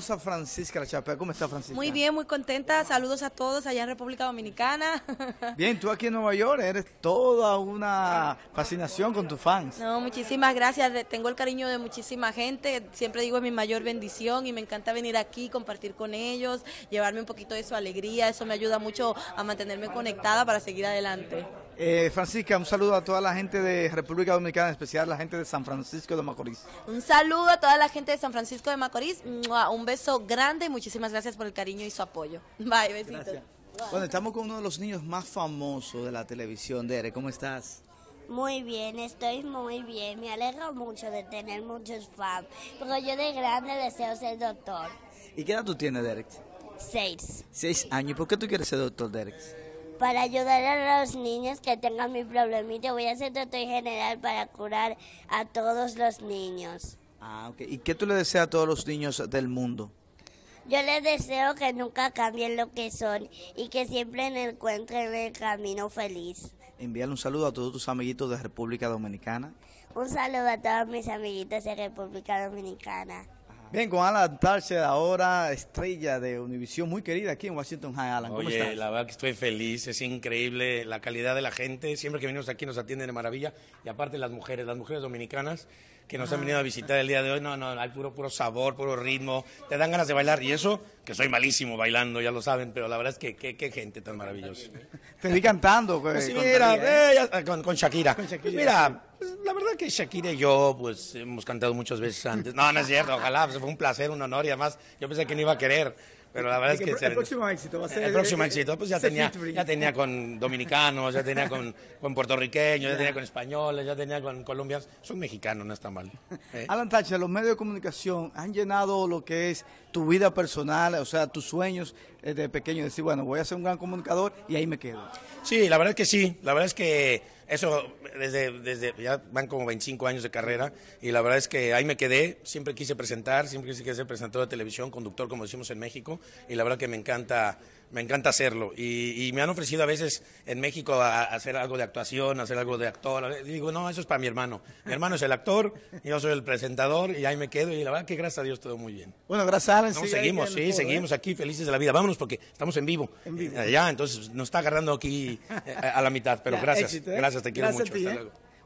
hermosa Francisca La Chapea. ¿Cómo está Francisca? Muy bien, muy contenta. Saludos a todos allá en República Dominicana. Bien, tú aquí en Nueva York eres toda una fascinación con tus fans. No, muchísimas gracias. Tengo el cariño de muchísima gente. Siempre digo es mi mayor bendición y me encanta venir aquí, compartir con ellos, llevarme un poquito de su alegría. Eso me ayuda mucho a mantenerme conectada para seguir adelante. Eh, Francisca, un saludo a toda la gente de República Dominicana, en especial la gente de San Francisco de Macorís. Un saludo a toda la gente de San Francisco de Macorís. Un beso grande y muchísimas gracias por el cariño y su apoyo. Bye, besitos. Bueno, estamos con uno de los niños más famosos de la televisión, Derek. ¿Cómo estás? Muy bien, estoy muy bien. Me alegro mucho de tener muchos fans, porque yo de grande deseo ser doctor. ¿Y qué edad tú tienes, Derek? Seis. Seis años. ¿Por qué tú quieres ser doctor, Derek? Para ayudar a los niños que tengan mi problemita, voy a hacer doctor general para curar a todos los niños. Ah, ok. ¿Y qué tú le deseas a todos los niños del mundo? Yo les deseo que nunca cambien lo que son y que siempre encuentren el camino feliz. Envíale un saludo a todos tus amiguitos de República Dominicana. Un saludo a todos mis amiguitos de República Dominicana. Bien, con Alan Tarcher, ahora estrella de Univisión, muy querida aquí en Washington High, Alan. ¿Cómo Oye, la verdad que estoy feliz, es increíble la calidad de la gente. Siempre que venimos aquí nos atienden de maravilla. Y aparte las mujeres, las mujeres dominicanas que nos han ah. venido a visitar el día de hoy, no, no, hay puro, puro sabor, puro ritmo, te dan ganas de bailar. Y eso, que soy malísimo bailando, ya lo saben, pero la verdad es que qué, gente tan maravillosa. Te vi cantando, sí, mira, ¿eh? Eh, con, Shakira. Con pues Shakira. mira, pues, la verdad que Shakira y yo, pues hemos cantado muchas veces antes. No, no es cierto, ojalá, pues, fue un placer, un honor y además yo pensé que no iba a querer. Pero la verdad es que... El, próximo éxito va a ser... El próximo éxito, pues ya tenía, ya tenía con dominicanos, ya tenía con, con puertorriqueños, ya tenía con españoles, ya tenía con colombianos. Son mexicanos, no está mal. ¿eh? Alan Tacha, los medios de comunicación han llenado lo que es tu vida personal, o sea, tus sueños eh, de pequeño, decir, bueno, voy a ser un gran comunicador y ahí me quedo. Sí, la verdad es que sí, la verdad es que eso desde, desde, ya van como 25 años de carrera y la verdad es que ahí me quedé, siempre quise presentar, siempre quise ser presentador de televisión, conductor como decimos en México y la verdad que me encanta me encanta hacerlo. Y, me han ofrecido a veces en México a, hacer algo de actuación, hacer algo de actor. digo, no, eso es para mi hermano. Mi hermano es el actor, yo soy el presentador y ahí me quedo. Y la verdad que gracias a Dios todo muy bien. Bueno, gracias seguimos, sí, seguimos aquí felices de la vida. Vámonos porque estamos en vivo. En eh, Allá, entonces nos está agarrando aquí eh, a, la mitad. Pero gracias, ¿eh? gracias, te quiero mucho.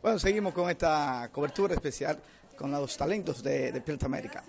Bueno, seguimos con esta cobertura especial con los talentos de, de América.